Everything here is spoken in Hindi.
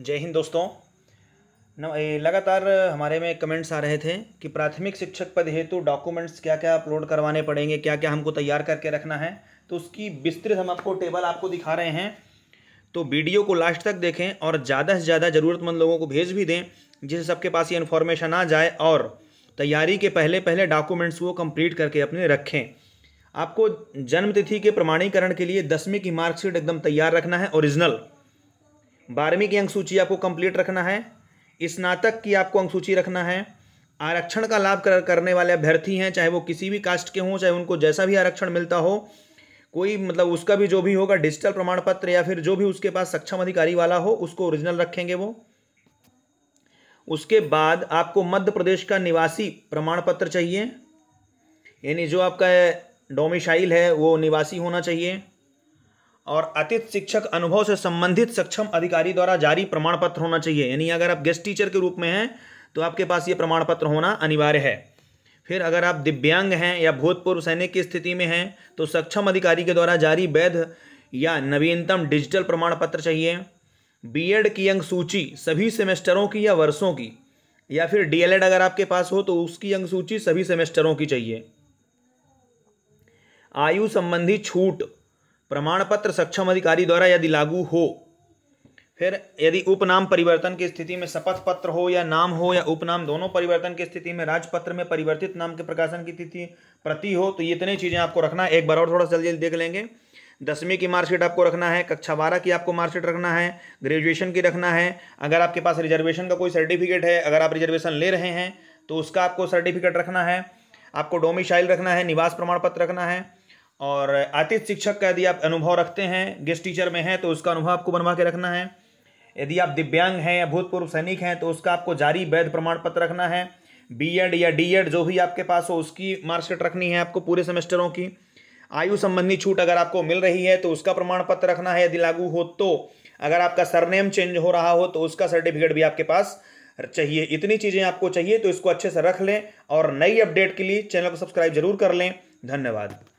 जय हिंद दोस्तों लगातार हमारे में कमेंट्स आ रहे थे कि प्राथमिक शिक्षक पद हेतु डॉक्यूमेंट्स क्या क्या अपलोड करवाने पड़ेंगे क्या क्या हमको तैयार करके रखना है तो उसकी विस्तृत हम आपको टेबल आपको दिखा रहे हैं तो वीडियो को लास्ट तक देखें और ज़्यादा से ज़्यादा ज़रूरतमंद लोगों को भेज भी दें जिससे सबके पास ये इन्फॉर्मेशन आ जाए और तैयारी के पहले पहले डॉक्यूमेंट्स को कंप्लीट करके अपने रखें आपको जन्मतिथि के प्रमाणीकरण के लिए दसवीं की मार्कशीट एकदम तैयार रखना है ओरिजिनल बारहवीं की अंक सूची आपको कंप्लीट रखना है स्नातक की आपको अंक सूची रखना है आरक्षण का लाभ करने वाले अभ्यर्थी हैं चाहे वो किसी भी कास्ट के हों चाहे उनको जैसा भी आरक्षण मिलता हो कोई मतलब उसका भी जो भी होगा डिजिटल प्रमाण पत्र या फिर जो भी उसके पास सक्षम अधिकारी वाला हो उसको ओरिजिनल रखेंगे वो उसके बाद आपको मध्य प्रदेश का निवासी प्रमाण पत्र चाहिए यानी जो आपका डोमिसाइल है वो निवासी होना चाहिए और अतिथि शिक्षक अनुभव से संबंधित सक्षम अधिकारी द्वारा जारी प्रमाण पत्र होना चाहिए यानी अगर आप गेस्ट टीचर के रूप में हैं तो आपके पास ये प्रमाण पत्र होना अनिवार्य है फिर अगर आप दिव्यांग हैं या भूतपूर्व सैनिक की स्थिति में हैं तो सक्षम अधिकारी के द्वारा जारी वैध या नवीनतम डिजिटल प्रमाण पत्र चाहिए एड की अंक सूची सभी सेमेस्टरों की या वर्षों की या फिर एड अगर आपके पास हो तो उसकी अंक सूची सभी सेमेस्टरों की चाहिए आयु संबंधी छूट प्रमाण पत्र सक्षम अधिकारी द्वारा यदि लागू हो फिर यदि उपनाम परिवर्तन की स्थिति में शपथ पत्र हो या नाम हो या उपनाम दोनों परिवर्तन की स्थिति में राजपत्र में परिवर्तित नाम के प्रकाशन की तिथि प्रति हो तो ये इतनी चीज़ें आपको रखना है एक बार और थोड़ा जल्दी जल्दी देख लेंगे दसवीं की मार्कशीट आपको रखना है कक्षा बारह की आपको मार्कशीट रखना है ग्रेजुएशन की रखना है अगर आपके पास रिजर्वेशन का कोई सर्टिफिकेट है अगर आप रिजर्वेशन ले रहे हैं तो उसका आपको सर्टिफिकेट रखना है आपको डोमिशाइल रखना है निवास प्रमाण पत्र रखना है और आतिथ्य शिक्षक का यदि आप अनुभव रखते हैं गेस्ट टीचर में हैं तो उसका अनुभव आपको बनवा के रखना है यदि आप दिव्यांग हैं या भूतपूर्व सैनिक हैं तो उसका आपको जारी वैध प्रमाण पत्र रखना है बीएड या डीएड जो भी आपके पास हो उसकी मार्कशीट रखनी है आपको पूरे सेमेस्टरों की आयु संबंधी छूट अगर आपको मिल रही है तो उसका प्रमाण पत्र रखना है यदि लागू हो तो अगर आपका सरनेम चेंज हो रहा हो तो उसका सर्टिफिकेट भी आपके पास चाहिए इतनी चीज़ें आपको चाहिए तो इसको अच्छे से रख लें और नई अपडेट के लिए चैनल को सब्सक्राइब जरूर कर लें धन्यवाद